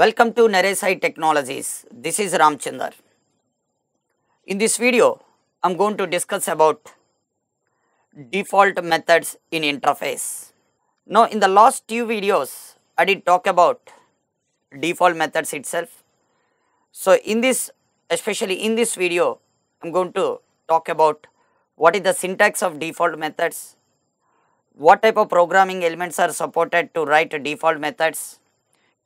Welcome to Naresai Technologies. This is Ramchandar. In this video, I am going to discuss about default methods in interface. Now, in the last two videos, I did talk about default methods itself. So, in this, especially in this video, I am going to talk about what is the syntax of default methods, what type of programming elements are supported to write default methods,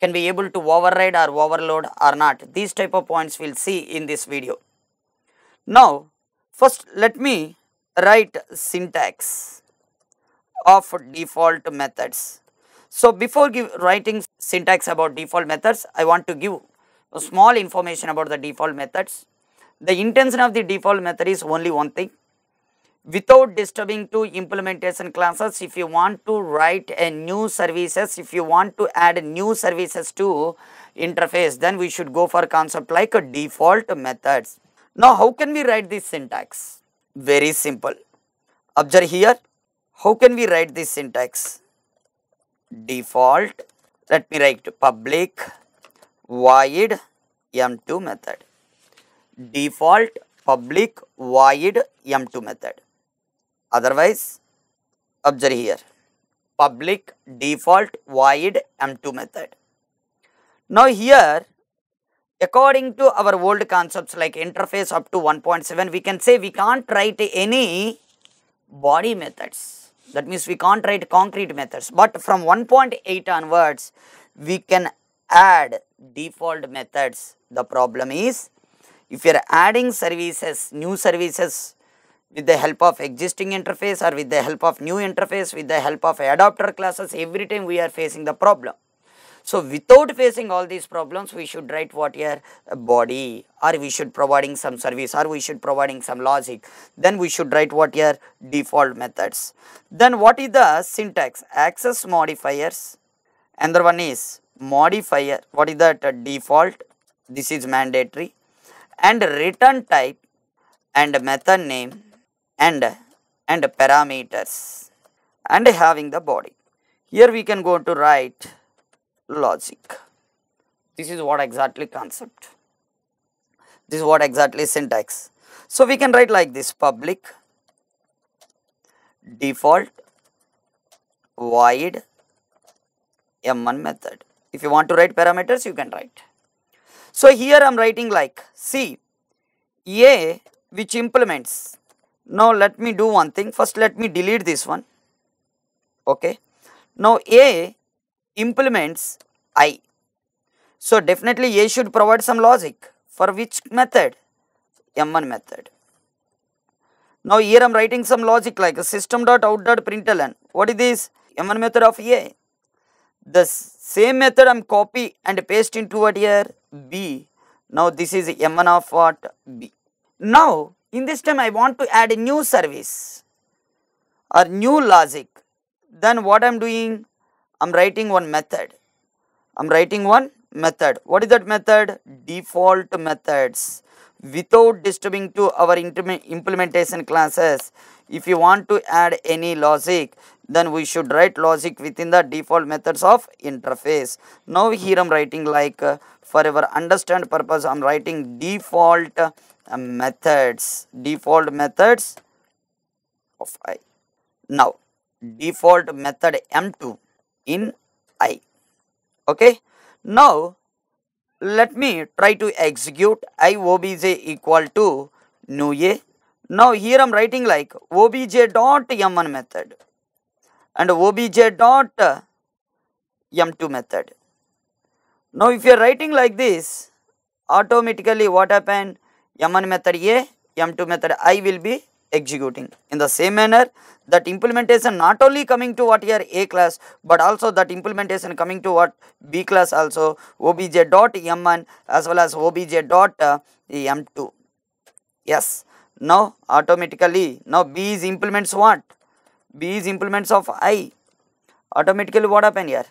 can be able to override or overload or not. These type of points we will see in this video. Now, first let me write syntax of default methods. So, before give, writing syntax about default methods, I want to give small information about the default methods. The intention of the default method is only one thing without disturbing to implementation classes if you want to write a new services if you want to add new services to interface then we should go for concept like a default methods now how can we write this syntax very simple observe here how can we write this syntax default let me write public void m2 method default public void m2 method Otherwise, observe here public default void m2 method. Now here according to our old concepts like interface up to 1.7 we can say we can't write any body methods that means we can't write concrete methods but from 1.8 onwards we can add default methods the problem is if you are adding services new services with the help of existing interface or with the help of new interface, with the help of adapter classes, every time we are facing the problem. So, without facing all these problems, we should write what your body or we should providing some service or we should providing some logic. Then we should write what your default methods. Then what is the syntax? Access modifiers. Another one is modifier. What is that default? This is mandatory. And return type and method name and and parameters and having the body here we can go to write logic this is what exactly concept this is what exactly syntax so we can write like this public default void m1 method if you want to write parameters you can write so here i'm writing like see a which implements now let me do one thing. First let me delete this one. Okay. Now A implements I. So definitely A should provide some logic. For which method? M1 method. Now here I am writing some logic like system.out.println. What is this? M1 method of A. The same method I am copy and paste into what here? B. Now this is M1 of what? B. Now in this time, I want to add a new service or new logic. Then what I am doing? I am writing one method. I am writing one method. What is that method? Default methods. Without disturbing to our implementation classes, if you want to add any logic, then we should write logic within the default methods of interface. Now here I am writing like uh, for our understand purpose, I am writing default methods default methods of i now default method m2 in i okay now let me try to execute i obj equal to new a now here i'm writing like obj dot m1 method and obj dot uh, m2 method now if you're writing like this automatically what happened m1 method A, m2 method I will be executing. In the same manner, that implementation not only coming to what your A class, but also that implementation coming to what B class also obj dot m1 as well as obj dot uh, m2. Yes. Now, automatically, now B is implements what? B is implements of I. Automatically, what happen here?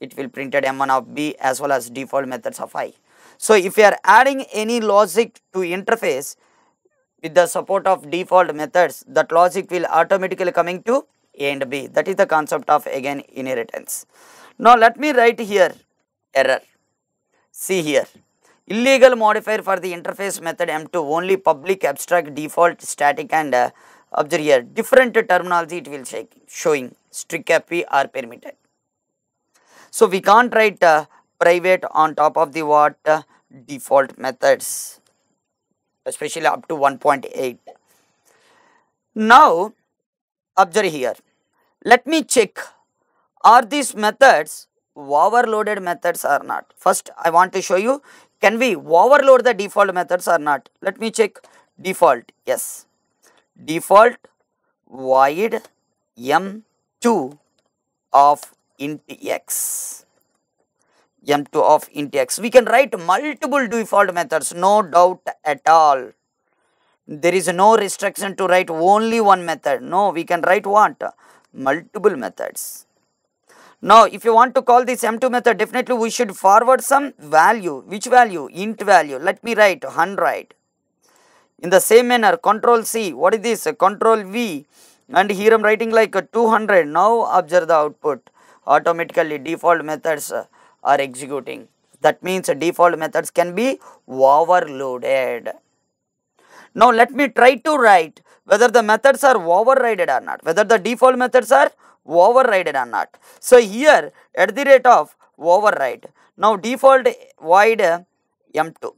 It will printed m1 of B as well as default methods of I. So, if you are adding any logic to interface with the support of default methods, that logic will automatically coming to A and B. That is the concept of again inheritance. Now, let me write here error. See here illegal modifier for the interface method m2 only public abstract default static and uh, observe here different terminology it will check showing strict happy or permitted so we can't write uh, private on top of the what uh, default methods especially up to 1.8 now observe here let me check are these methods overloaded methods or not first i want to show you can we overload the default methods or not let me check default yes default void m2 of int x m2 of int x. We can write multiple default methods, no doubt at all. There is no restriction to write only one method. No, we can write what? Multiple methods. Now, if you want to call this m2 method, definitely we should forward some value. Which value? Int value. Let me write 100. In the same manner, control C. What is this? Control V. And here I am writing like 200. Now, observe the output. Automatically, default methods are executing. That means default methods can be overloaded. Now let me try to write whether the methods are overridden or not, whether the default methods are overridden or not. So here at the rate of override, now default void m2.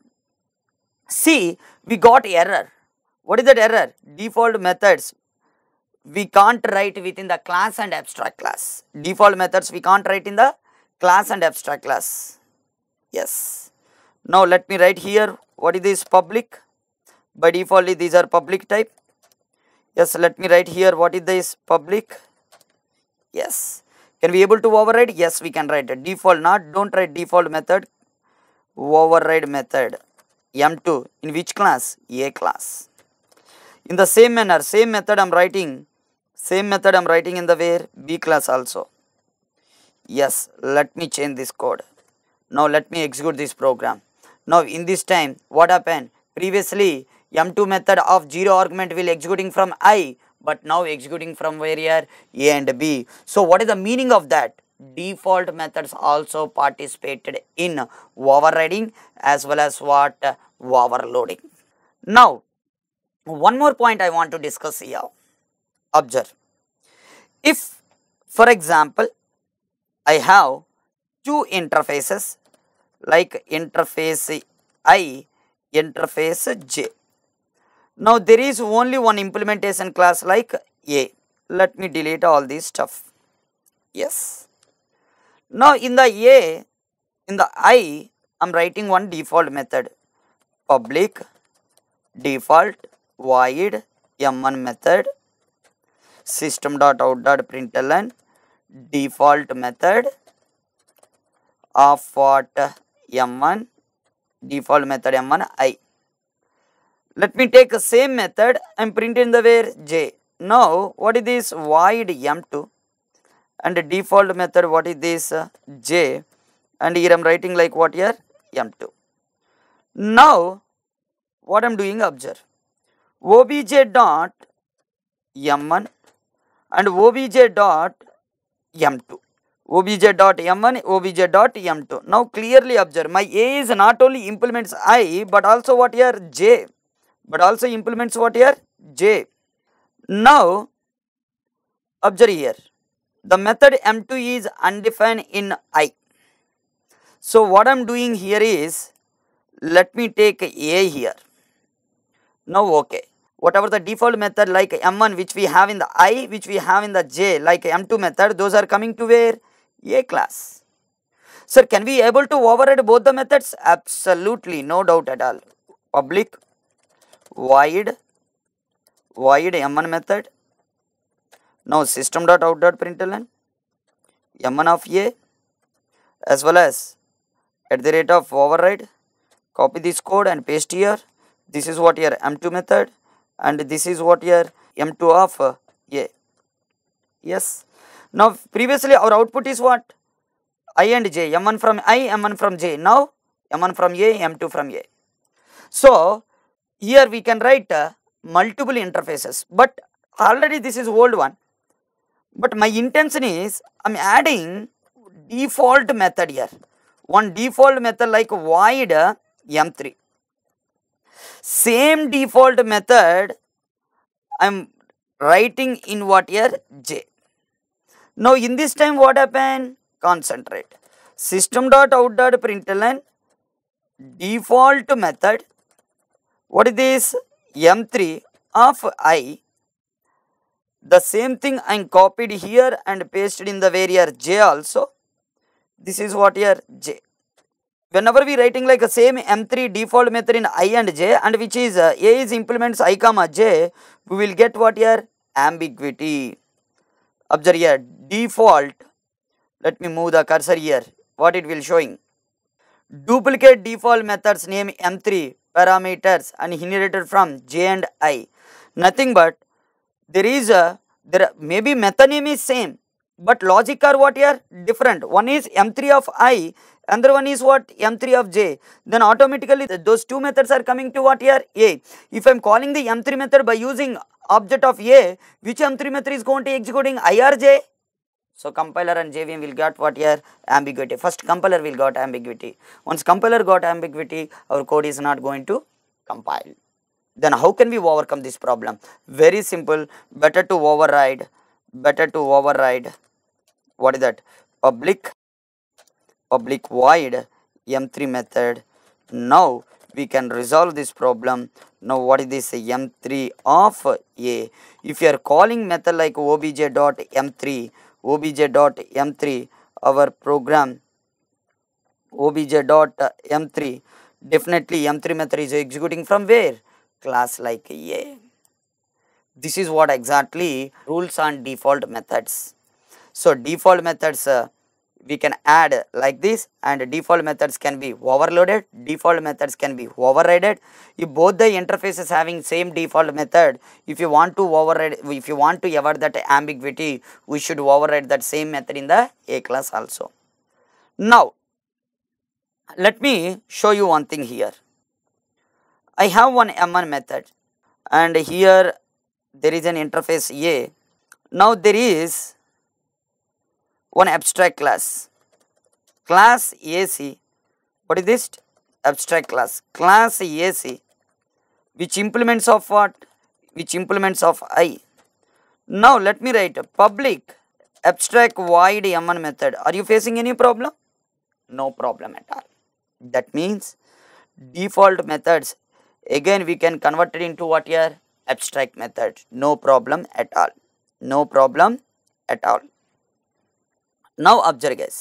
See, we got error. What is that error? Default methods we can't write within the class and abstract class. Default methods we can't write in the class and abstract class. Yes. Now let me write here what is this public. By default these are public type. Yes, let me write here what is this public. Yes. Can we able to override? Yes, we can write it. Default not. Don't write default method. Override method. M2. In which class? A class. In the same manner, same method I am writing. Same method I am writing in the where B class also yes let me change this code now let me execute this program now in this time what happened previously m2 method of zero argument will executing from i but now executing from where here a and b so what is the meaning of that default methods also participated in overriding as well as what overloading now one more point i want to discuss here observe if for example I have two interfaces like interface I, interface J. Now there is only one implementation class like A. Let me delete all this stuff. Yes. Now in the A, in the I, I am writing one default method. Public default void m1 method system.out.println default method of what m1 default method m1 i let me take the same method i'm printing the where j now what is this void m2 and the default method what is this uh, j and here i'm writing like what here m2 now what i'm doing observe obj dot m1 and obj dot m2 obj dot m1 obj dot m2 now clearly observe my a is not only implements i but also what here j but also implements what here j now observe here the method m2 is undefined in i so what i'm doing here is let me take a here now okay whatever the default method like m1 which we have in the i which we have in the j like m2 method those are coming to where a class sir can we able to override both the methods absolutely no doubt at all public void void m1 method now system dot out dot println m1 of a as well as at the rate of override copy this code and paste here this is what your m2 method and this is what your m2 of uh, a yes now previously our output is what i and j m1 from i m1 from j now m1 from a m2 from a so here we can write uh, multiple interfaces but already this is old one but my intention is i'm adding default method here one default method like void uh, m3 same default method I'm writing in what year J. Now in this time what happened? Concentrate. System dot out dot println default method. What is this? M3 of I. The same thing I copied here and pasted in the variable J also. This is what year J whenever we writing like a same m3 default method in i and j and which is uh, a is implements i comma j we will get what here ambiguity observe here default let me move the cursor here what it will showing duplicate default methods name m3 parameters and inherited from j and i nothing but there is a there may be method name is same but logic are what here? Different. One is M3 of I, another one is what? M3 of J. Then automatically those two methods are coming to what here? A. If I am calling the M3 method by using object of A, which M3 method is going to executing I or J? So compiler and JVM will get what here ambiguity. First compiler will got ambiguity. Once compiler got ambiguity, our code is not going to compile. Then how can we overcome this problem? Very simple, better to override, better to override what is that oblique oblique wide m3 method now we can resolve this problem now what is this m3 of a if you are calling method like obj dot m3 obj dot m3 our program obj dot uh, m3 definitely m3 method is executing from where class like a this is what exactly rules on default methods so default methods uh, we can add like this and default methods can be overloaded, default methods can be overridden. If both the interfaces having same default method, if you want to override, if you want to avoid that ambiguity, we should override that same method in the A class also. Now, let me show you one thing here. I have one M1 method and here there is an interface A. Now there is one abstract class. Class AC, what is this? Abstract class. Class AC, which implements of what? Which implements of I. Now let me write public abstract void m1 method. Are you facing any problem? No problem at all. That means default methods again we can convert it into what here abstract method no problem at all no problem at all now observe guys.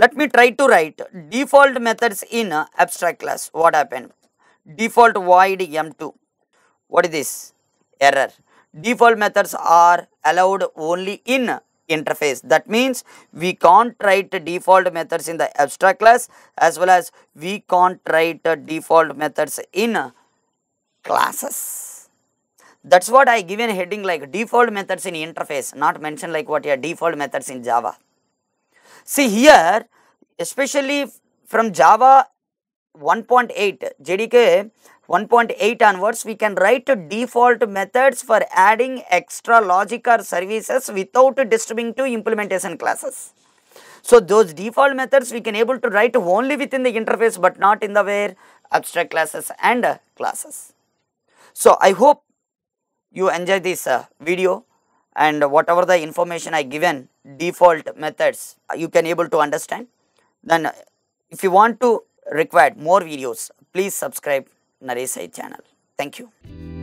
Let me try to write default methods in abstract class. What happened? Default void m2. What is this? Error. Default methods are allowed only in interface. That means we can't write default methods in the abstract class as well as we can't write default methods in classes. That's what I given heading like default methods in interface, not mention like what your default methods in Java. See here, especially from Java 1.8, JDK 1.8 onwards, we can write default methods for adding extra logic or services without disturbing to implementation classes. So, those default methods we can able to write only within the interface but not in the where abstract classes and classes. So, I hope you enjoy this uh, video and whatever the information I given default methods you can able to understand. Then if you want to require more videos please subscribe Naresa channel. Thank you.